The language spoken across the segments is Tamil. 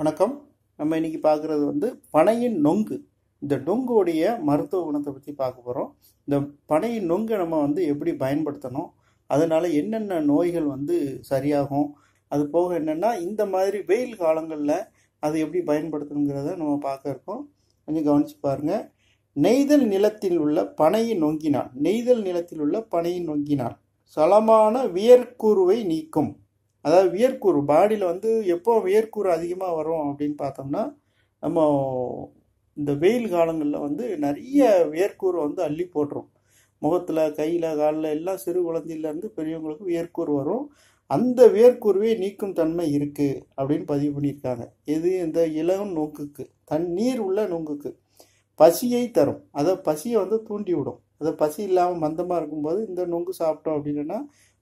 வணக்கம் நம்ம இன்னைக்கு பார்க்குறது வந்து பனையின் நொங்கு இந்த நொங்குடைய மருத்துவ குணத்தை பற்றி பார்க்க போகிறோம் இந்த பனையின் நொங்கை நம்ம வந்து எப்படி பயன்படுத்தணும் அதனால் என்னென்ன நோய்கள் வந்து சரியாகும் அது போக என்னென்னா இந்த மாதிரி வெயில் காலங்களில் அது எப்படி பயன்படுத்தணுங்கிறத நம்ம பார்க்க இருக்கோம் கொஞ்சம் கவனித்து பாருங்கள் நெய்தல் நிலத்தில் உள்ள பனையின் நொங்கினால் நெய்தல் நிலத்தில் உள்ள பனையின் நொங்கினால் சலமான வியர்க்கூறுவை நீக்கும் அதாவது வியர்க்கூறு பாடியில் வந்து எப்போ வியர்க்கூறு அதிகமாக வரும் அப்படின்னு பார்த்தோம்னா நம்ம இந்த வெயில் காலங்களில் வந்து நிறைய வியர்க்கூறு வந்து அள்ளி போட்டுரும் முகத்தில் கையில் காலில் எல்லாம் சிறு குழந்தையிலேருந்து பெரியவங்களுக்கு வியர்க்கூறு வரும் அந்த வியர்க்கூறுவே நீக்கும் தன்மை இருக்குது அப்படின்னு பதிவு பண்ணியிருக்காங்க இது இந்த இளம் நோக்குக்கு தன் நீர் உள்ள நோக்குக்கு பசியை தரும் அதை பசியை வந்து தூண்டி விடும் அதை பசி இல்லாமல் மந்தமாக இருக்கும்போது இந்த நொங்கு சாப்பிட்டோம் அப்படின்னா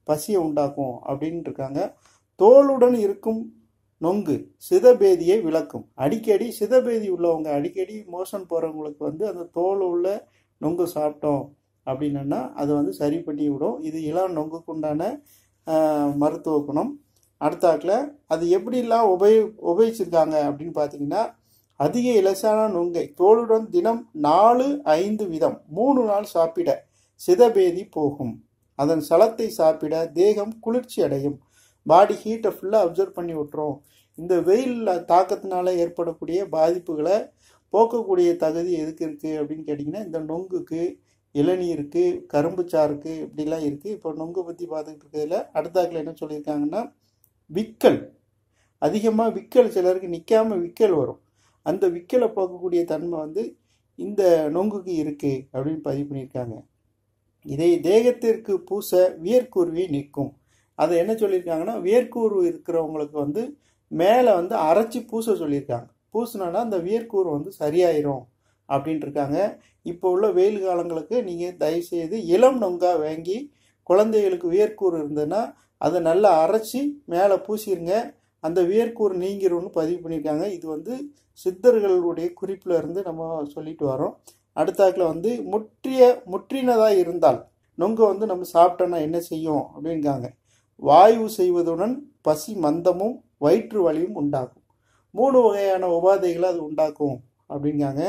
பசியை உண்டாக்கும் அப்படின்னு இருக்காங்க தோளுடன் இருக்கும் நொங்கு சிதபேதியை விளக்கும் அடிக்கடி சிதபேதி உள்ளவங்க அடிக்கடி மோஷன் போகிறவங்களுக்கு வந்து அந்த தோல் உள்ள நொங்கு சாப்பிட்டோம் அப்படின்னா அது வந்து சரி பண்ணி விடும் இது இளம் நொங்குக்குண்டான மருத்துவ குணம் அடுத்தாக்கில் அது எப்படிலாம் உபயோ உபயோகிச்சிருக்காங்க அப்படின்னு பார்த்தீங்கன்னா அதிக இலசான நொங்கை தோளுடன் தினம் நாலு ஐந்து விதம் மூணு நாள் சாப்பிட சிதபேதி போகும் அதன் சலத்தை சாப்பிட தேகம் குளிர்ச்சி அடையும் பாடி ஹீட்டை ஃபுல்லாக அப்சர்வ் பண்ணி விட்டுறோம் இந்த வெயில் தாக்கத்தினால ஏற்படக்கூடிய பாதிப்புகளை போக்கக்கூடிய தகுதி எதுக்கு இருக்குது அப்படின்னு கேட்டிங்கன்னா இந்த நொங்குக்கு இளநீருக்கு கரும்பு சாருக்கு இப்படிலாம் இருக்குது இப்போ நொங்கு பற்றி பார்த்துக்கிட்டு இருக்கிறதுல அடுத்தாக்கில் என்ன சொல்லியிருக்காங்கன்னா விக்கல் அதிகமாக விக்கல் சிலருக்கு நிற்காமல் விக்கல் வரும் அந்த விக்கலை போக்கக்கூடிய தன்மை வந்து இந்த நொங்குக்கு இருக்குது அப்படின்னு பதிவு பண்ணியிருக்காங்க இதை தேகத்திற்கு பூச வியர்க்குருவி நிற்கும் அதை என்ன சொல்லியிருக்காங்கன்னா வியர்க்கூறு இருக்கிறவங்களுக்கு வந்து மேலே வந்து அரைச்சி பூச சொல்லியிருக்காங்க பூசினோன்னா அந்த வியர்க்கூறு வந்து சரியாயிரும் அப்படின்ட்டு இருக்காங்க இப்போ உள்ள வெயில் காலங்களுக்கு நீங்கள் தயவுசெய்து இளம் நொங்கா வாங்கி குழந்தைகளுக்கு வியர்க்கூறு இருந்ததுன்னா அதை நல்லா அரைச்சி மேலே பூசிடுங்க அந்த வியர்க்கூறு நீங்கிரும்னு பதிவு பண்ணியிருக்காங்க இது வந்து சித்தர்களுடைய குறிப்பில் இருந்து நம்ம சொல்லிட்டு வரோம் அடுத்தாக்கில் வந்து முற்றிய முற்றினதாக இருந்தால் நொங்கை வந்து நம்ம சாப்பிட்டோன்னா என்ன செய்யும் அப்படின்காங்க வாயு செய்வதுடன் பசி மந்தமும் வயிற்று வலியும் உண்டாகும் மூணு வகையான உபாதைகளை அது உண்டாக்கும் அப்படிங்காங்க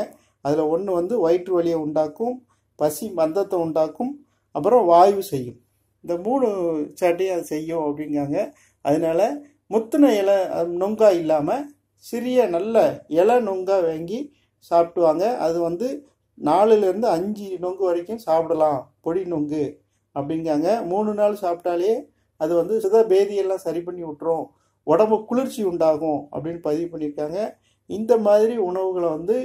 அதில் ஒன்று வந்து வயிற்று வலியை உண்டாக்கும் பசி மந்தத்தை உண்டாக்கும் அப்புறம் வாயு செய்யும் இந்த மூணு சாட்டையும் அது செய்யும் அப்படிங்காங்க அதனால் முத்தின இலை நொங்கா இல்லாமல் சிறிய நல்ல இலை நொங்கா வாங்கி சாப்பிடுவாங்க அது வந்து நாலுலேருந்து அஞ்சு நொங்கு வரைக்கும் சாப்பிடலாம் பொடி நொங்கு அப்படிங்காங்க மூணு நாள் சாப்பிட்டாலே அது வந்து சுத பேதியெல்லாம் சரி பண்ணி விட்டுரும் உடம்பு குளிர்ச்சி உண்டாகும் அப்படின்னு பதிவு பண்ணியிருக்காங்க இந்த மாதிரி உணவுகளை வந்து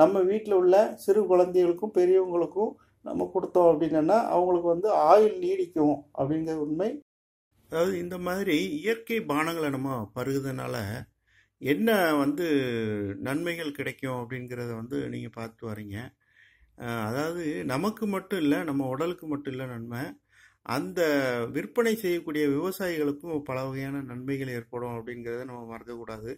நம்ம வீட்டில் உள்ள சிறு குழந்தைகளுக்கும் பெரியவங்களுக்கும் நம்ம கொடுத்தோம் அப்படின்னா அவங்களுக்கு வந்து ஆயுள் நீடிக்கும் அப்படிங்கிற உண்மை அதாவது இந்த மாதிரி இயற்கை பானங்களை நம்ம பருகுறதுனால என்ன வந்து நன்மைகள் கிடைக்கும் அப்படிங்கிறத வந்து நீங்கள் பார்த்து வரீங்க அதாவது நமக்கு மட்டும் இல்லை நம்ம உடலுக்கு மட்டும் இல்லை நன்மை அந்த விற்பனை செய்யக்கூடிய விவசாயிகளுக்கும் பல வகையான நன்மைகள் ஏற்படும் அப்படிங்கிறத நம்ம மறக்கக்கூடாது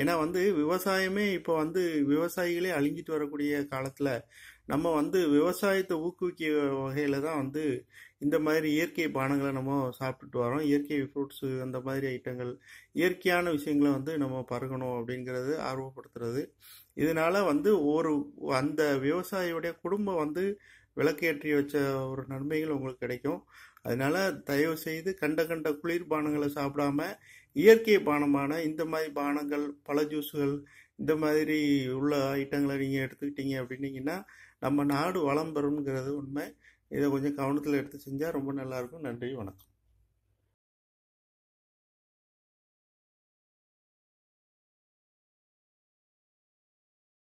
ஏன்னா வந்து விவசாயமே இப்போ வந்து விவசாயிகளே அழிஞ்சிட்டு வரக்கூடிய காலத்தில் நம்ம வந்து விவசாயத்தை ஊக்குவிக்க வகையில் தான் வந்து இந்த மாதிரி இயற்கை பானங்களை நம்ம சாப்பிட்டுட்டு வரோம் இயற்கை ஃப்ரூட்ஸு அந்த மாதிரி ஐட்டங்கள் இயற்கையான விஷயங்களை வந்து நம்ம பருகணும் அப்படிங்கிறது ஆர்வப்படுத்துறது இதனால் வந்து ஒரு அந்த விவசாயியுடைய குடும்பம் வந்து விளக்கேற்றி வச்ச ஒரு நன்மைகள் உங்களுக்கு கிடைக்கும் அதனால தயவு செய்து கண்ட கண்ட குளிர் பானங்களை சாப்பிடாம இயற்கை பானமான இந்த மாதிரி பானங்கள் பழ ஜூஸுகள் இந்த மாதிரி உள்ள ஐட்டங்களை நீங்கள் எடுத்துக்கிட்டீங்க அப்படின்னீங்கன்னா நம்ம நாடு வளம் பெறும்ங்கிறது உண்மை இதை கொஞ்சம் கவனத்தில் எடுத்து செஞ்சால் ரொம்ப நல்லாயிருக்கும் நன்றி வணக்கம்